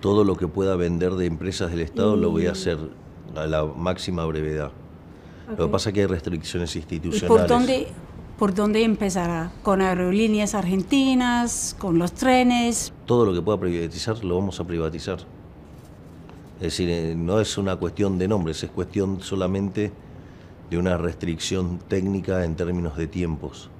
todo lo que pueda vender de empresas del Estado lo voy a mm. hacer a la máxima brevedad. Lo que pasa es que hay restricciones institucionales. por dónde, por dónde empezará? ¿Con aerolíneas argentinas? ¿Con los trenes? Todo lo que pueda privatizar lo vamos a privatizar. Es decir, eh, no es una cuestión de nombres, es cuestión solamente de una restricción técnica en términos de tiempos.